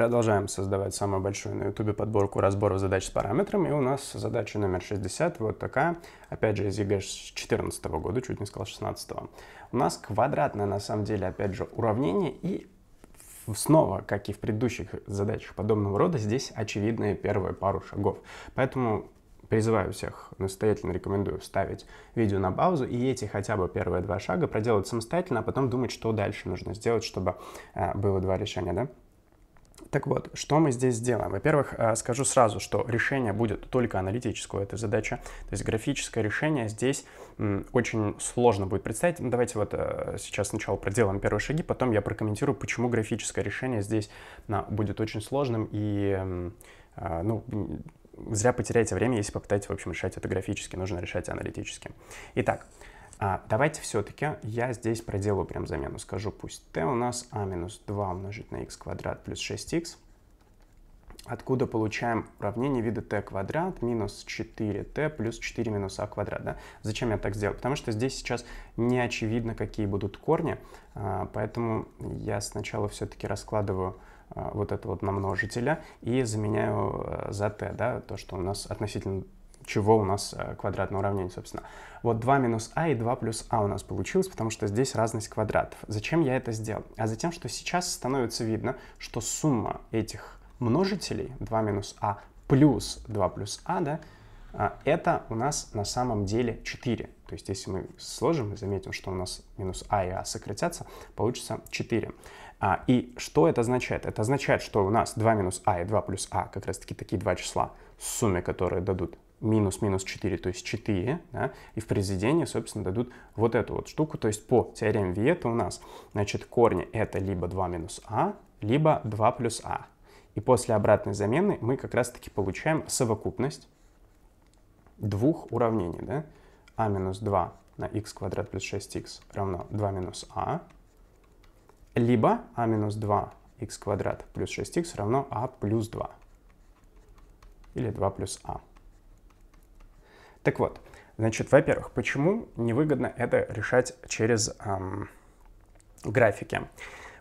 Продолжаем создавать самую большую на YouTube подборку разборов задач с параметрами. И у нас задача номер 60, вот такая. Опять же, из ЕГЭ 2014 -го года, чуть не сказал 16 -го. У нас квадратное, на самом деле, опять же, уравнение. И снова, как и в предыдущих задачах подобного рода, здесь очевидные первые пару шагов. Поэтому призываю всех, настоятельно рекомендую вставить видео на паузу и эти хотя бы первые два шага проделать самостоятельно, а потом думать, что дальше нужно сделать, чтобы э, было два решения, да? Так вот, что мы здесь сделаем? Во-первых, э, скажу сразу, что решение будет только аналитическое, это задача. То есть графическое решение здесь очень сложно будет представить. Ну, давайте вот э, сейчас сначала проделаем первые шаги, потом я прокомментирую, почему графическое решение здесь будет очень сложным и э, ну, зря потеряете время, если попытаетесь, в общем, решать это графически, нужно решать аналитически. Итак, а, давайте все-таки я здесь проделаю прям замену. Скажу, пусть t у нас а минус 2 умножить на x квадрат плюс 6x. Откуда получаем уравнение вида t квадрат минус 4t плюс 4 минус a а квадрат. Да? Зачем я так сделал? Потому что здесь сейчас не очевидно, какие будут корни. А, поэтому я сначала все-таки раскладываю а, вот это вот на множителя и заменяю за t, да, то, что у нас относительно чего у нас э, квадратное уравнение, собственно. Вот 2 минус а и 2 плюс а у нас получилось, потому что здесь разность квадратов. Зачем я это сделал? А затем, что сейчас становится видно, что сумма этих множителей 2 минус а плюс 2 плюс а, да, а, это у нас на самом деле 4. То есть если мы сложим и заметим, что у нас минус а и а сократятся, получится 4. А, и что это означает? Это означает, что у нас 2 минус а и 2 плюс а, как раз таки такие два числа, в сумме которые дадут минус минус 4, то есть 4, да, и в произведении, собственно, дадут вот эту вот штуку. То есть по теореме Виета у нас, значит, корни это либо 2 минус а, либо 2 плюс а. И после обратной замены мы как раз-таки получаем совокупность двух уравнений, да, а минус 2 на x квадрат плюс 6 х равно 2 минус а, либо а минус 2 x квадрат плюс 6 х равно а плюс 2, или 2 плюс а. Так вот, значит, во-первых, почему невыгодно это решать через эм, графики?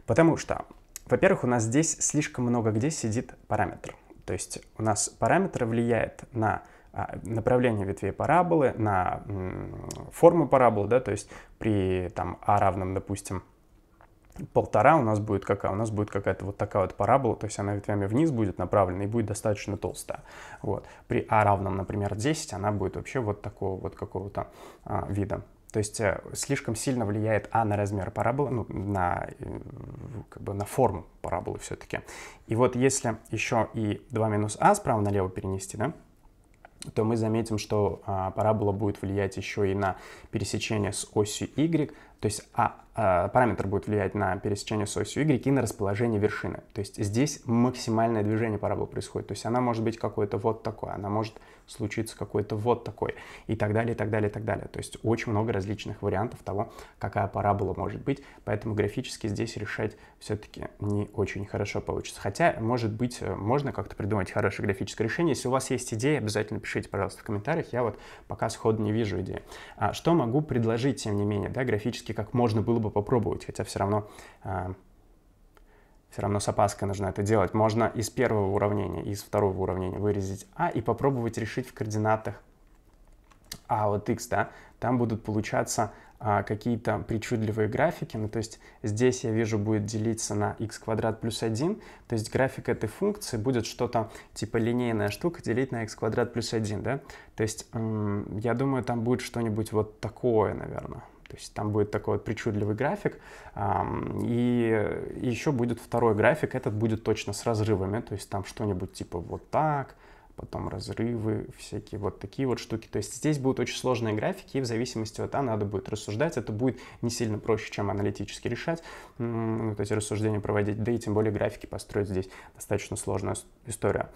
Потому что, во-первых, у нас здесь слишком много где сидит параметр. То есть у нас параметр влияет на а, направление ветвей параболы, на форму параболы, да, то есть при там а равном, допустим, полтора у нас будет какая? У нас будет какая-то вот такая вот парабола, то есть она ветвями вниз будет направлена и будет достаточно толстая. Вот. При А равном, например, 10, она будет вообще вот такого вот какого-то а, вида. То есть э, слишком сильно влияет А на размер параболы, ну, на, э, как бы на форму параболы все-таки. И вот если еще и 2 минус А справа налево перенести, да, то мы заметим, что а, парабола будет влиять еще и на пересечение с осью y, то есть а, а, параметр будет влиять на пересечение с осью y и на расположение вершины. То есть здесь максимальное движение параболы происходит. То есть она может быть какое-то вот такое, она может случиться какое-то вот такое и так далее, и так далее, и так далее. То есть очень много различных вариантов того, какая парабола может быть. Поэтому графически здесь решать все-таки не очень хорошо получится. Хотя, может быть, э, можно как-то придумать хорошее графическое решение. Если у вас есть идеи, обязательно пишите, пожалуйста, в комментариях. Я вот пока сходу не вижу идеи. А, что могу предложить, тем не менее, да, графически теоретически как можно было бы попробовать, хотя все равно, э, все равно с опаской нужно это делать. Можно из первого уравнения, из второго уравнения вырезать А и попробовать решить в координатах А вот X, да, там будут получаться а, какие-то причудливые графики. Ну, то есть здесь я вижу будет делиться на x квадрат плюс 1. То есть график этой функции будет что-то типа линейная штука делить на x квадрат плюс 1, да? То есть я думаю, там будет что-нибудь вот такое, наверное. То есть там будет такой вот причудливый график. И еще будет второй график, этот будет точно с разрывами. То есть там что-нибудь типа вот так, потом разрывы, всякие вот такие вот штуки. То есть здесь будут очень сложные графики, и в зависимости от А надо будет рассуждать. Это будет не сильно проще, чем аналитически решать, вот ну, эти рассуждения проводить, да и тем более графики построить здесь. Достаточно сложная история.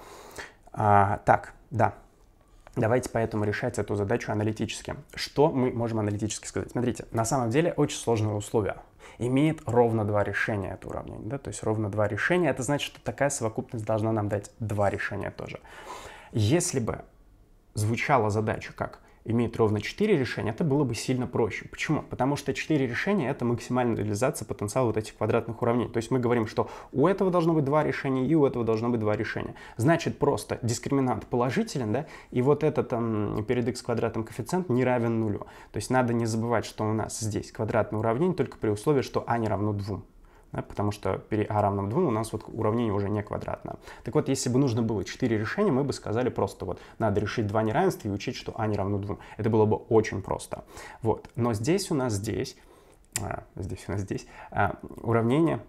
А, так, да, Давайте поэтому решать эту задачу аналитически. Что мы можем аналитически сказать? Смотрите, на самом деле очень сложное условие Имеет ровно два решения это уравнение, да, то есть ровно два решения. Это значит, что такая совокупность должна нам дать два решения тоже. Если бы звучала задача как имеет ровно 4 решения, это было бы сильно проще. Почему? Потому что 4 решения — это максимальная реализация потенциала вот этих квадратных уравнений. То есть мы говорим, что у этого должно быть два решения и у этого должно быть два решения. Значит, просто дискриминант положителен, да, и вот этот там, эм, перед x квадратом коэффициент не равен нулю. То есть надо не забывать, что у нас здесь квадратное уравнение только при условии, что а не равно 2 да, потому что при а равном 2 у нас вот уравнение уже не квадратное. Так вот, если бы нужно было 4 решения, мы бы сказали просто вот надо решить два неравенства и учить, что а не равно 2. Это было бы очень просто. Вот. Но здесь у нас здесь, а, здесь у нас здесь а, уравнение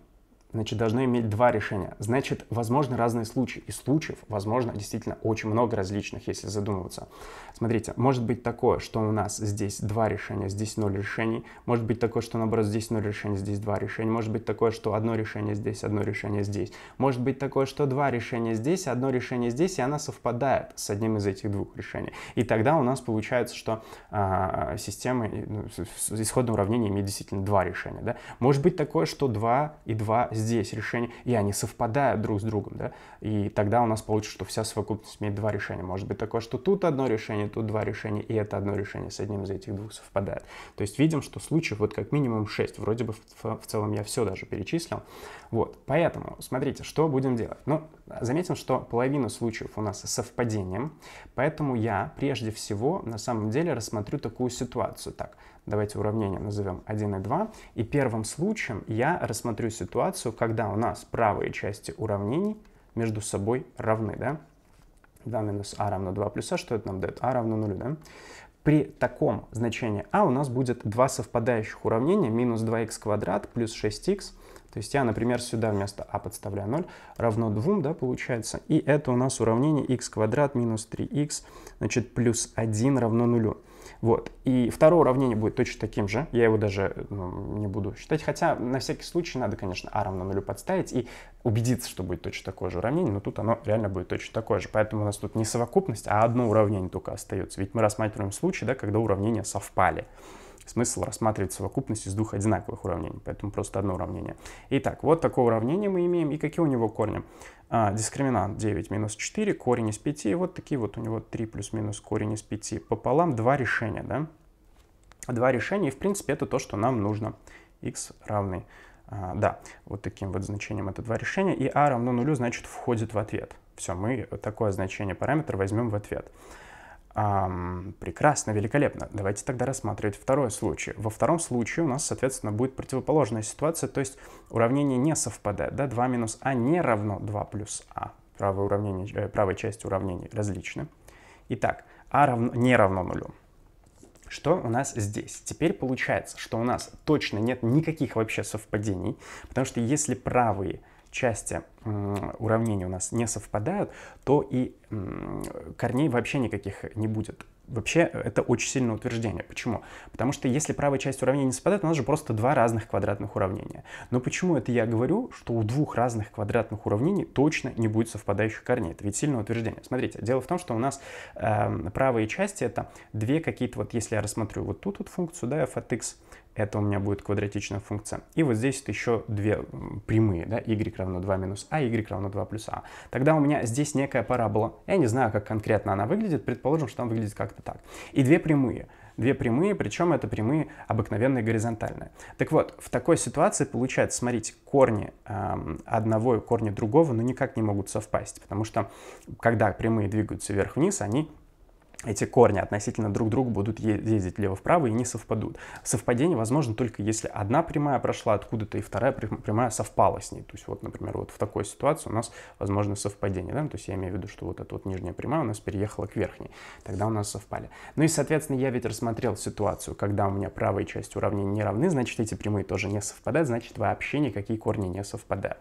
значит, должно иметь два решения. Значит, возможны разные случаи. И случаев, возможно, действительно очень много различных, если задумываться. Смотрите, может быть такое, что у нас здесь два решения, здесь ноль решений. Может быть такое, что наоборот, здесь ноль решений, здесь два решения. Может быть такое, что одно решение здесь, одно решение здесь. Может быть такое, что два решения здесь, одно решение здесь, и она совпадает с одним из этих двух решений. И тогда у нас получается, что э, система, ну, исходное уравнение имеет действительно два решения. Да? Может быть такое, что два и два здесь здесь решение, и они совпадают друг с другом, да, и тогда у нас получится, что вся совокупность имеет два решения. Может быть такое, что тут одно решение, тут два решения, и это одно решение с одним из этих двух совпадает. То есть видим, что случаев вот как минимум 6, вроде бы в, в, в целом я все даже перечислил. Вот, поэтому смотрите, что будем делать. Ну, заметим, что половина случаев у нас с совпадением, поэтому я прежде всего на самом деле рассмотрю такую ситуацию. Так, давайте уравнение назовем 1 и 2, и первым случаем я рассмотрю ситуацию, когда у нас правые части уравнений между собой равны, да? 2 минус а равно 2 плюс а, что это нам дает? а равно 0, да? При таком значении а у нас будет два совпадающих уравнения, минус 2х квадрат плюс 6х, то есть я, например, сюда вместо а подставляю 0, равно 2, да, получается, и это у нас уравнение х квадрат минус 3х, значит, плюс 1 равно 0. Вот. И второе уравнение будет точно таким же. Я его даже ну, не буду считать. Хотя на всякий случай надо, конечно, а равно нулю подставить и убедиться, что будет точно такое же уравнение. Но тут оно реально будет точно такое же. Поэтому у нас тут не совокупность, а одно уравнение только остается. Ведь мы рассматриваем случай, да, когда уравнения совпали смысл рассматривать совокупность из двух одинаковых уравнений, поэтому просто одно уравнение. Итак, вот такое уравнение мы имеем, и какие у него корни? А, дискриминант 9 минус 4, корень из 5, и вот такие вот у него 3 плюс-минус корень из 5 пополам, два решения, да? Два решения, и в принципе это то, что нам нужно. x равный, а, да, вот таким вот значением это два решения, и a а равно нулю, значит, входит в ответ. Все, мы такое значение параметра возьмем в ответ. Эм, прекрасно, великолепно. Давайте тогда рассматривать второй случай. Во втором случае у нас, соответственно, будет противоположная ситуация, то есть уравнение не совпадает. Да? 2 минус а не равно 2 плюс а. Правое уравнение, э, правая часть уравнений различны. Итак, а равно, не равно нулю. Что у нас здесь? Теперь получается, что у нас точно нет никаких вообще совпадений, потому что если правые части уравнений у нас не совпадают, то и корней вообще никаких не будет. Вообще, э, это очень сильное утверждение. Почему? Потому что если правая часть уравнения не совпадает, у нас же просто два разных квадратных уравнения. Но почему это я говорю, что у двух разных квадратных уравнений точно не будет совпадающих корней? Это ведь сильное утверждение. Смотрите, дело в том, что у нас э, правые части — это две какие-то, вот если я рассмотрю вот тут вот функцию, да, f от x это у меня будет квадратичная функция. И вот здесь это еще две прямые, да, y равно 2 минус a, а, y равно 2 плюс a. А. Тогда у меня здесь некая парабола. Я не знаю, как конкретно она выглядит, предположим, что она выглядит как-то так. И две прямые. Две прямые, причем это прямые обыкновенные горизонтальные. Так вот, в такой ситуации получается, смотрите, корни эм, одного и корни другого, но ну, никак не могут совпасть, потому что когда прямые двигаются вверх-вниз, они эти корни относительно друг друга будут ездить лево-вправо и не совпадут. Совпадение возможно только если одна прямая прошла откуда-то и вторая прямая совпала с ней. То есть вот, например, вот в такой ситуации у нас возможно совпадение. Да? Ну, то есть я имею в виду, что вот эта вот нижняя прямая у нас переехала к верхней. Тогда у нас совпали. Ну и, соответственно, я ведь рассмотрел ситуацию, когда у меня правая часть уравнения не равны, значит, эти прямые тоже не совпадают, значит, вообще никакие корни не совпадают.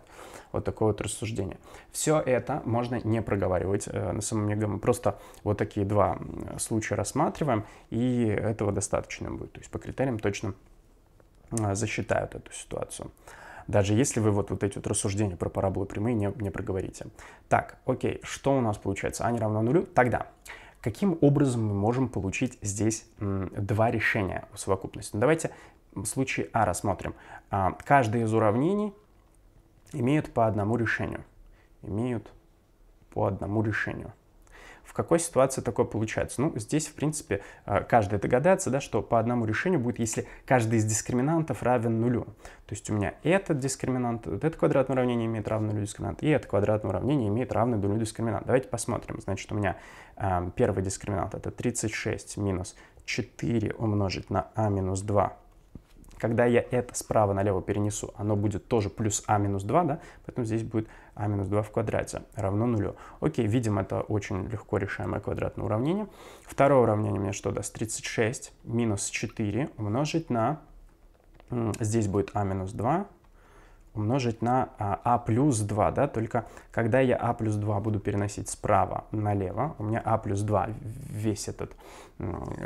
Вот такое вот рассуждение. Все это можно не проговаривать э, на самом деле. Просто вот такие два случай рассматриваем, и этого достаточно будет. То есть по критериям точно а, засчитают эту ситуацию. Даже если вы вот, вот эти вот рассуждения про параболы прямые не, не проговорите. Так, окей, что у нас получается? А не равно нулю? Тогда каким образом мы можем получить здесь два решения в совокупности? Ну, давайте случай А рассмотрим. А, каждое из уравнений имеет по одному решению. Имеют по одному решению. В какой ситуации такое получается? Ну, здесь, в принципе, э, каждый догадается, да, что по одному решению будет, если каждый из дискриминантов равен нулю. То есть у меня этот дискриминант, вот это квадратное уравнение имеет равный нулю дискриминант, и это квадратное уравнение имеет равный нулю дискриминант. Давайте посмотрим. Значит, у меня э, первый дискриминант это 36 минус 4 умножить на а минус 2 когда я это справа налево перенесу, оно будет тоже плюс а минус 2, да? Поэтому здесь будет а минус 2 в квадрате равно нулю. Окей, видим, это очень легко решаемое квадратное уравнение. Второе уравнение мне что даст? 36 минус 4 умножить на... Здесь будет а минус 2 умножить на а, а плюс 2, да, только когда я а плюс 2 буду переносить справа налево, у меня а плюс 2, весь этот,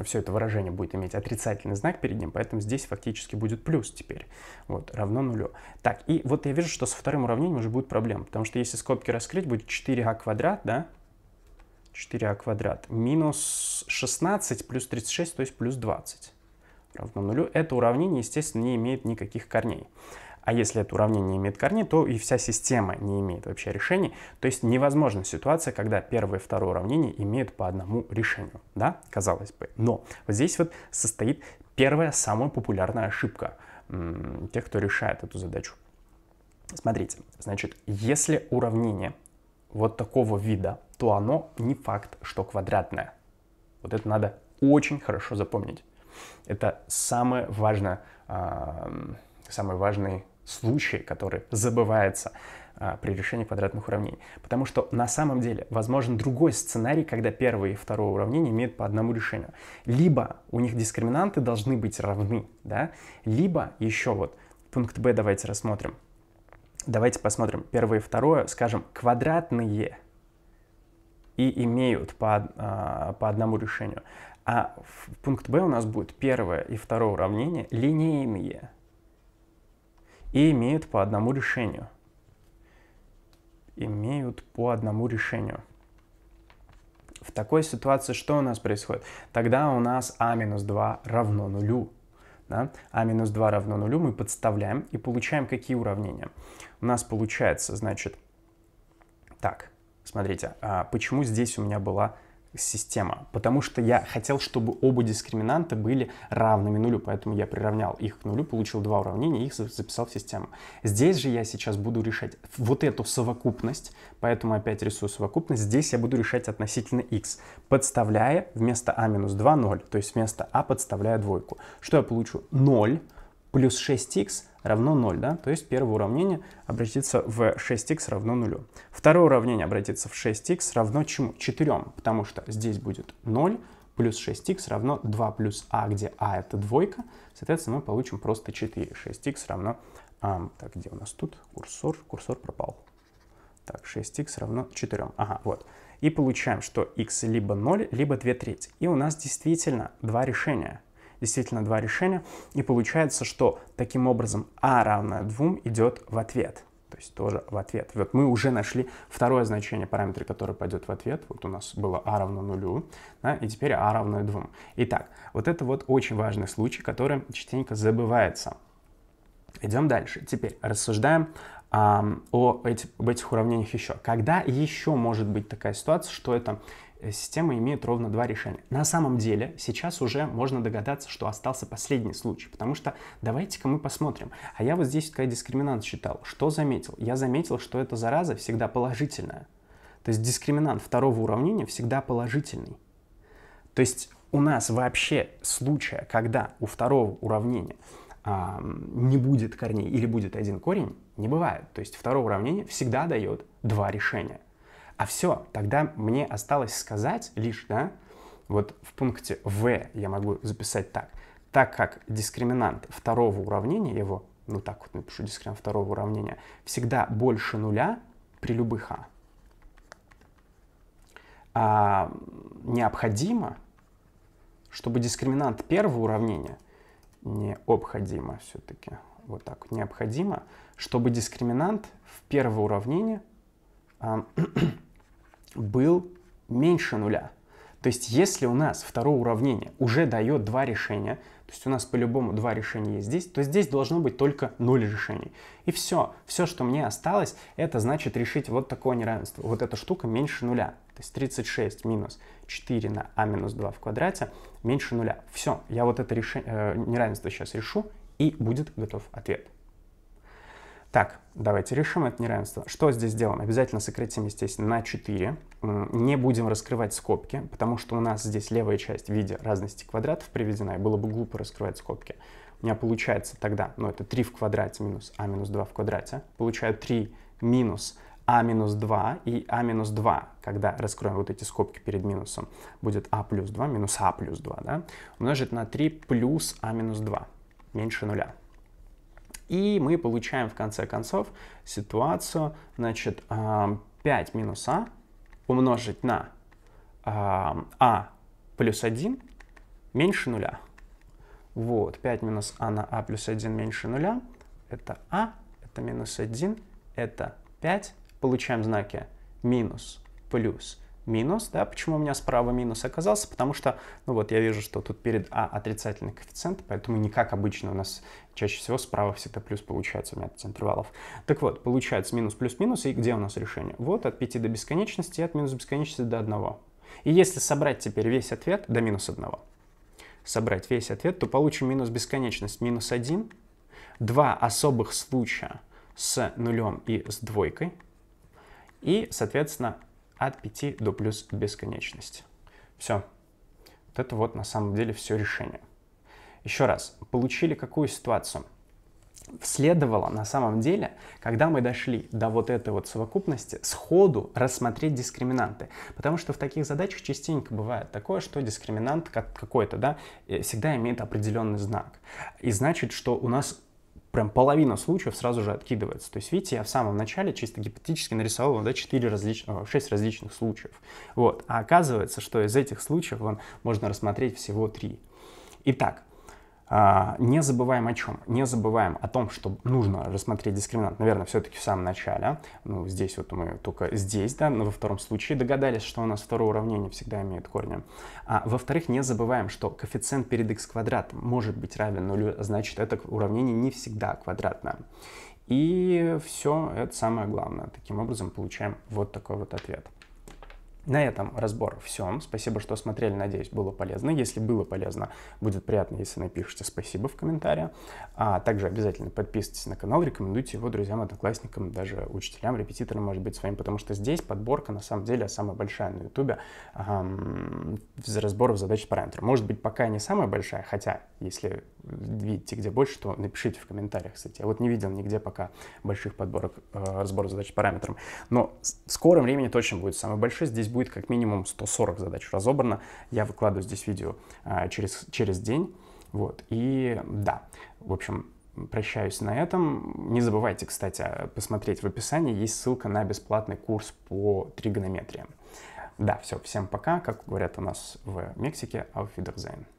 все это выражение будет иметь отрицательный знак перед ним, поэтому здесь фактически будет плюс теперь, вот, равно нулю. Так, и вот я вижу, что со вторым уравнением уже будет проблема, потому что если скобки раскрыть, будет 4а квадрат, да, 4а квадрат минус 16 плюс 36, то есть плюс 20 равно нулю. Это уравнение, естественно, не имеет никаких корней. А если это уравнение имеет корни, то и вся система не имеет вообще решений. То есть невозможна ситуация, когда первое и второе уравнение имеют по одному решению. Да, казалось бы. Но вот здесь вот состоит первая самая популярная ошибка тех, кто решает эту задачу. Смотрите, значит, если уравнение вот такого вида, то оно не факт, что квадратное. Вот это надо очень хорошо запомнить. Это самое важное, самый важный случай, который забывается а, при решении квадратных уравнений. Потому что на самом деле возможен другой сценарий, когда первое и второе уравнение имеют по одному решению. Либо у них дискриминанты должны быть равны, да, либо еще вот пункт Б давайте рассмотрим. Давайте посмотрим первое и второе, скажем, квадратные и имеют по, а, по одному решению. А в пункт Б у нас будет первое и второе уравнение линейные и имеют по одному решению. Имеют по одному решению. В такой ситуации что у нас происходит? Тогда у нас а-2 минус равно нулю. Да? а-2 минус равно нулю мы подставляем и получаем какие уравнения? У нас получается, значит, так, смотрите, а почему здесь у меня была система, потому что я хотел, чтобы оба дискриминанта были равными нулю, поэтому я приравнял их к нулю, получил два уравнения, их записал в систему. Здесь же я сейчас буду решать вот эту совокупность, поэтому опять рисую совокупность, здесь я буду решать относительно x, подставляя вместо а минус 2 0, то есть вместо а подставляя двойку. Что я получу? 0 плюс 6x равно 0, да? То есть первое уравнение обратится в 6х равно 0. Второе уравнение обратится в 6х равно чему? 4, потому что здесь будет 0 плюс 6х равно 2 плюс а, где а это двойка. Соответственно, мы получим просто 4. 6х равно... А, так, где у нас тут курсор? Курсор пропал. Так, 6х равно 4. Ага, вот. И получаем, что x либо 0, либо 2 трети. И у нас действительно два решения – действительно два решения. И получается, что таким образом А равное 2 идет в ответ. То есть тоже в ответ. Вот мы уже нашли второе значение параметра, который пойдет в ответ. Вот у нас было а равно нулю, да, и теперь а равно 2. Итак, вот это вот очень важный случай, который частенько забывается. Идем дальше. Теперь рассуждаем а, о эти, об этих уравнениях еще. Когда еще может быть такая ситуация, что это Э, система имеет ровно два решения. На самом деле сейчас уже можно догадаться, что остался последний случай, потому что давайте-ка мы посмотрим. А я вот здесь такая дискриминант считал. Что заметил? Я заметил, что эта зараза всегда положительная. То есть дискриминант второго уравнения всегда положительный. То есть у нас вообще случая, когда у второго уравнения а, не будет корней или будет один корень, не бывает. То есть второе уравнение всегда дает два решения. А все, тогда мне осталось сказать лишь, да, вот в пункте В я могу записать так. Так как дискриминант второго уравнения его, ну так вот напишу дискриминант второго уравнения, всегда больше нуля при любых А, а необходимо, чтобы дискриминант первого уравнения необходимо все-таки, вот так, необходимо, чтобы дискриминант в первое уравнение а, был меньше нуля. То есть если у нас второе уравнение уже дает два решения, то есть у нас по-любому два решения есть здесь, то здесь должно быть только ноль решений. И все. Все, что мне осталось, это значит решить вот такое неравенство. Вот эта штука меньше нуля. То есть 36 минус 4 на а минус 2 в квадрате меньше нуля. Все, я вот это решение, э, неравенство сейчас решу, и будет готов ответ. Так, давайте решим это неравенство. Что здесь сделаем? Обязательно сократим, естественно, на 4. Не будем раскрывать скобки, потому что у нас здесь левая часть в виде разности квадратов приведена, и было бы глупо раскрывать скобки. У меня получается тогда, ну это 3 в квадрате минус а минус 2 в квадрате. Получаю 3 минус а минус 2 и а минус 2, когда раскроем вот эти скобки перед минусом, будет а плюс 2 минус а плюс 2, да, умножить на 3 плюс а минус 2, меньше нуля. И мы получаем в конце концов ситуацию, значит, 5 а, минус а умножить на а, а плюс 1 меньше нуля. Вот, 5 минус а на а плюс 1 меньше нуля. Это а, это минус 1, это 5. Получаем знаки минус, плюс, минус, да, почему у меня справа минус оказался, потому что, ну вот я вижу, что тут перед А отрицательный коэффициент, поэтому не как обычно у нас чаще всего справа всегда плюс получается у меня от интервалов. Так вот, получается минус плюс минус, и где у нас решение? Вот от 5 до бесконечности и от минус бесконечности до 1. И если собрать теперь весь ответ до минус 1, собрать весь ответ, то получим минус бесконечность минус 1, два особых случая с нулем и с двойкой, и, соответственно, от 5 до плюс бесконечности. Все. Вот это вот на самом деле все решение. Еще раз, получили какую ситуацию? следовало на самом деле, когда мы дошли до вот этой вот совокупности, сходу рассмотреть дискриминанты. Потому что в таких задачах частенько бывает такое, что дискриминант как какой-то, да, э, всегда имеет определенный знак. И значит, что у нас прям половина случаев сразу же откидывается. То есть, видите, я в самом начале чисто гипотетически нарисовал вам да, 4 различ... 6 э, различных случаев. Вот. А оказывается, что из этих случаев вам можно рассмотреть всего 3. Итак, а, не забываем о чем? Не забываем о том, что нужно рассмотреть дискриминант, наверное, все-таки в самом начале. Ну, здесь вот мы только здесь, да, но во втором случае догадались, что у нас второе уравнение всегда имеет корни. А, во-вторых, не забываем, что коэффициент перед x квадрат может быть равен нулю, значит, это уравнение не всегда квадратное. И все, это самое главное. Таким образом получаем вот такой вот ответ. На этом разбор все. Спасибо, что смотрели. Надеюсь, было полезно. Если было полезно, будет приятно, если напишите спасибо в комментариях. А также обязательно подписывайтесь на канал, рекомендуйте его друзьям, одноклассникам, даже учителям, репетиторам, может быть, своим, потому что здесь подборка на самом деле самая большая на Ютубе эм, разборов задач параметра. Может быть, пока не самая большая, хотя если видите, где больше, то напишите в комментариях, кстати. Я вот не видел нигде пока больших подборок э, разбора задач параметром. Но в скором времени точно будет самый большой. Здесь будет как минимум 140 задач разобрано. Я выкладываю здесь видео э, через, через день. Вот, и да, в общем, прощаюсь на этом. Не забывайте, кстати, посмотреть в описании, есть ссылка на бесплатный курс по тригонометрии. Да, все, всем пока. Как говорят у нас в Мексике, auf Wiedersehen.